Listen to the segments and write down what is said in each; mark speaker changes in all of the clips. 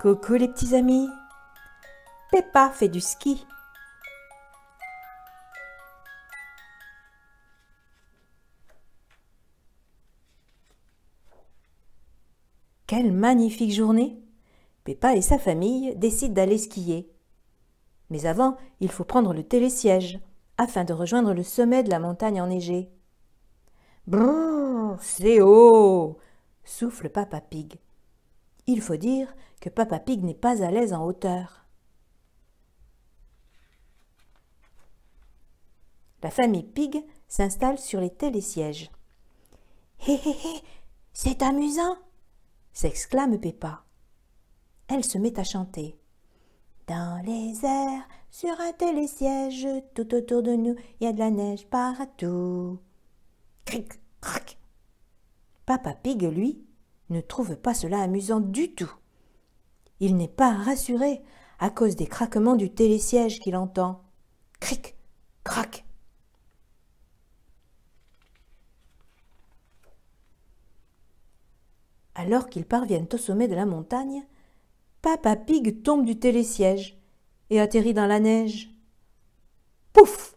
Speaker 1: Coucou les petits amis Peppa fait du ski. Quelle magnifique journée Peppa et sa famille décident d'aller skier. Mais avant, il faut prendre le télésiège afin de rejoindre le sommet de la montagne enneigée. Brrr, c'est haut souffle Papa Pig. Il faut dire que Papa Pig n'est pas à l'aise en hauteur. La famille Pig s'installe sur les télésièges. Hé hé hé, c'est amusant s'exclame Peppa. Elle se met à chanter. Dans les airs, sur un télésiège, tout autour de nous, il y a de la neige partout. Cric, crac. Papa Pig, lui, ne trouve pas cela amusant du tout. Il n'est pas rassuré à cause des craquements du télésiège qu'il entend. Cric, crac. Alors qu'ils parviennent au sommet de la montagne, Papa Pig tombe du télésiège et atterrit dans la neige. Pouf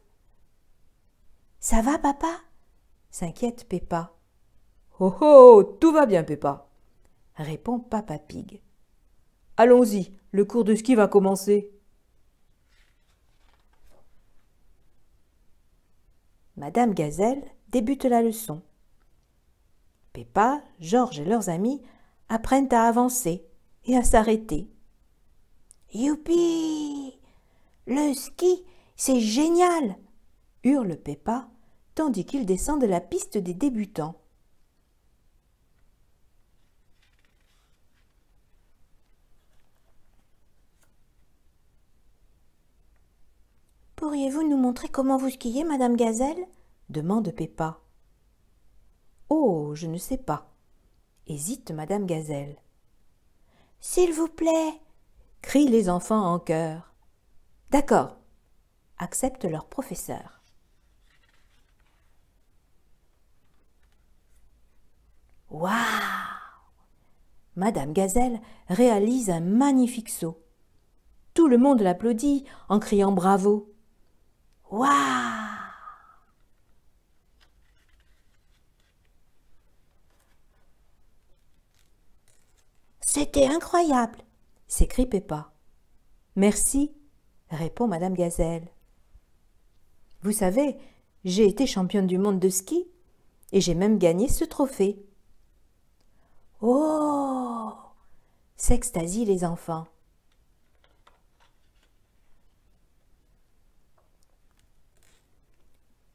Speaker 1: Ça va, papa s'inquiète Peppa. Oh oh, tout va bien, Peppa, répond Papa Pig. Allons-y, le cours de ski va commencer. Madame Gazelle débute la leçon. Peppa, Georges et leurs amis apprennent à avancer et à s'arrêter. Youpi Le ski, c'est génial hurle Peppa, tandis qu'il descend de la piste des débutants. pourriez-vous nous montrer comment vous skiez, Madame Gazelle demande Peppa. Oh, je ne sais pas, hésite Madame Gazelle. S'il vous plaît, crient les enfants en chœur. D'accord, accepte leur professeur. Waouh Madame Gazelle réalise un magnifique saut. Tout le monde l'applaudit en criant bravo. Waouh C'était incroyable s'écrie Peppa. Merci, répond Madame Gazelle. Vous savez, j'ai été championne du monde de ski et j'ai même gagné ce trophée. Oh s'extasient les enfants.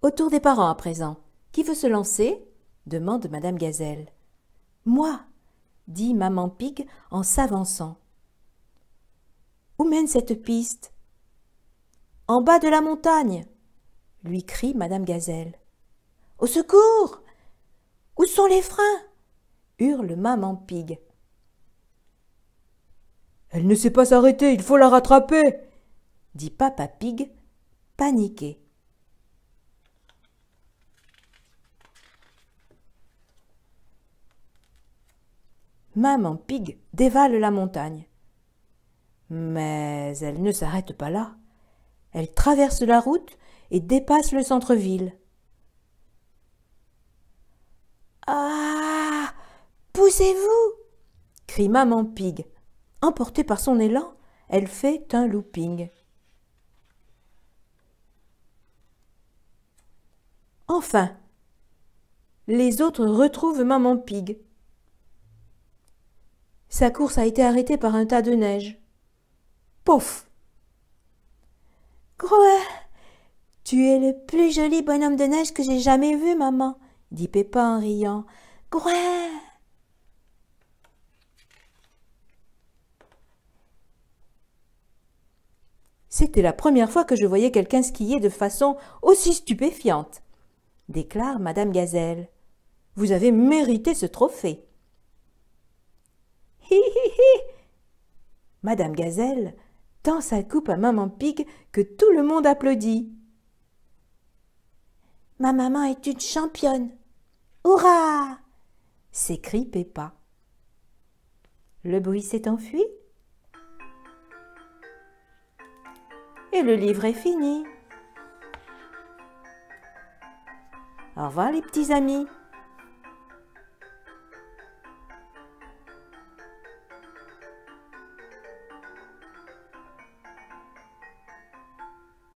Speaker 1: Autour des parents à présent. Qui veut se lancer demande Madame Gazelle. Moi dit Maman Pig en s'avançant. Où mène cette piste En bas de la montagne lui crie Madame Gazelle. Au secours Où sont les freins hurle Maman Pig. Elle ne sait pas s'arrêter, il faut la rattraper dit Papa Pig, paniqué. Maman Pig dévale la montagne. Mais elle ne s'arrête pas là. Elle traverse la route et dépasse le centre-ville. Ah Poussez-vous crie Maman Pig. Emportée par son élan, elle fait un looping. Enfin, les autres retrouvent Maman Pig. Sa course a été arrêtée par un tas de neige. Pouf Quoi Tu es le plus joli bonhomme de neige que j'ai jamais vu, maman, dit Pépin en riant. Quoi C'était la première fois que je voyais quelqu'un skier de façon aussi stupéfiante, déclare Madame Gazelle. Vous avez mérité ce trophée. Madame Gazelle tend sa coupe à Maman Pig que tout le monde applaudit. Ma maman est une championne. Hurrah s'écrie Peppa. Le bruit s'est enfui et le livre est fini. Au revoir les petits amis.